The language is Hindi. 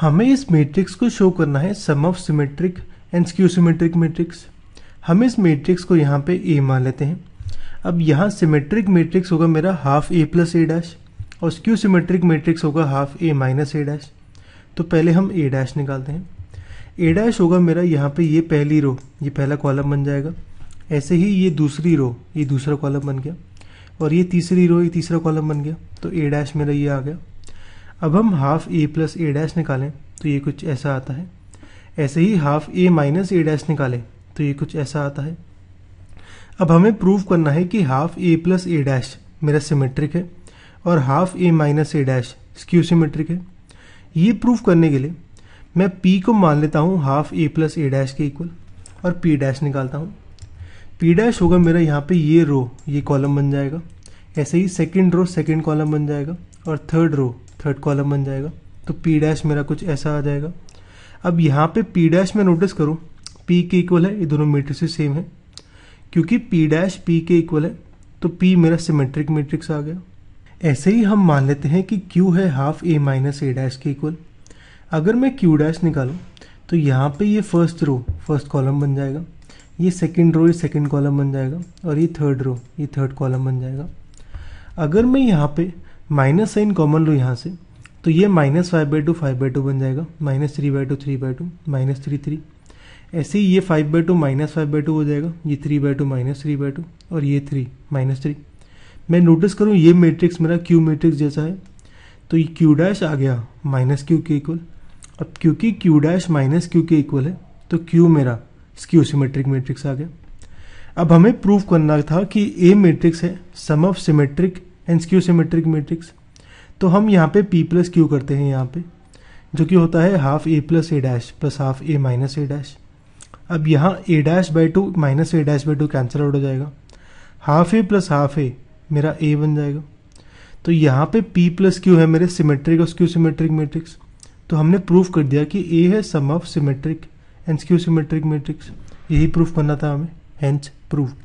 हमें इस मैट्रिक्स को शो करना है sum of symmetric and skew symmetric matrix हम इस मैट्रिक्स को यहाँ पे ए मान लेते हैं अब यहाँ सिमेट्रिक मैट्रिक्स होगा मेरा half A plus A dash और स्क्यू सिमेट्रिक मैट्रिक्स होगा half A minus A dash तो पहले हम ए डैश निकालते हैं ए डैश होगा मेरा यहाँ पे ये पहली रो ये पहला कॉलम बन जाएगा ऐसे ही ये दूसरी रो ये दूसरा कॉलम बन गया और ये तीसरी रो ये तीसरा कॉलम बन गया तो ए डैश मेरा ये आ गया अब हम half A plus A dash निकालें तो ये कुछ ऐसा आता है ऐसे ही half A minus A dash निकालें तो ये कुछ ऐसा आता है अब हमें प्रूव करना है कि half A plus A dash मेरा सिमेट्रिक है और half A minus A dash skew symmetric है ये प्रूव करने के लिए मैं पी को मान लेता हूँ half A plus A dash के इक्वल और पी डैश निकालता हूँ पी डैश होगा मेरा यहाँ पे ये रो ये कॉलम बन जाएगा ऐसे ही सेकंड रो सेकंड कॉलम बन जाएगा और थर्ड रो थर्ड कॉलम बन जाएगा तो पी डैश मेरा कुछ ऐसा आ जाएगा अब यहाँ पे पी डैश में नोटिस करूँ पी के इक्वल है ये दोनों मेट्रिक्स सेम है क्योंकि पी डैश पी के इक्वल है तो पी मेरा सिमेट्रिक मेट्रिक्स आ गया ऐसे ही हम मान लेते हैं कि क्यू है half A minus A dash के इक्वल अगर मैं क्यू डैश निकालूँ तो यहाँ पे ये फर्स्ट रो फर्स्ट कॉलम बन जाएगा ये सेकेंड रो ये सेकेंड कॉलम बन जाएगा और ये थर्ड रो ये थर्ड कॉलम बन जाएगा अगर मैं यहाँ पे माइनस साइन कॉमन लो यहाँ से तो ये minus five by two five by two बन जाएगा minus three by two three by two minus three three ऐसे ही ये five by two minus five by two हो जाएगा ये three by two minus three by two और ये थ्री माइनस थ्री मैं नोटिस करूँ ये मैट्रिक्स मेरा क्यू मैट्रिक्स जैसा है तो ये क्यू डैश आ गया माइनस क्यू के इक्वल अब क्योंकि क्यू डैश माइनस क्यू के इक्वल है तो क्यू मेरा स्क्यू सिमेट्रिक मैट्रिक्स आ गया अब हमें प्रूव करना था कि ए मैट्रिक्स है sum of symmetric and skew symmetric matrix तो हम यहाँ पे पी प्लस क्यू करते हैं यहाँ पे जो कि होता है half A plus A dash plus half A minus A dash अब यहाँ A dash by two minus A dash by two cancel out हो जाएगा half A plus half A मेरा ए बन जाएगा तो यहाँ पे पी प्लस क्यू है मेरे सिमेट्रिक और स्क्यू सिमेट्रिक मैट्रिक्स तो हमने प्रूफ कर दिया कि ए है sum of symmetric and skew symmetric matrix यही प्रूफ करना था हमें हैंच प्रूफ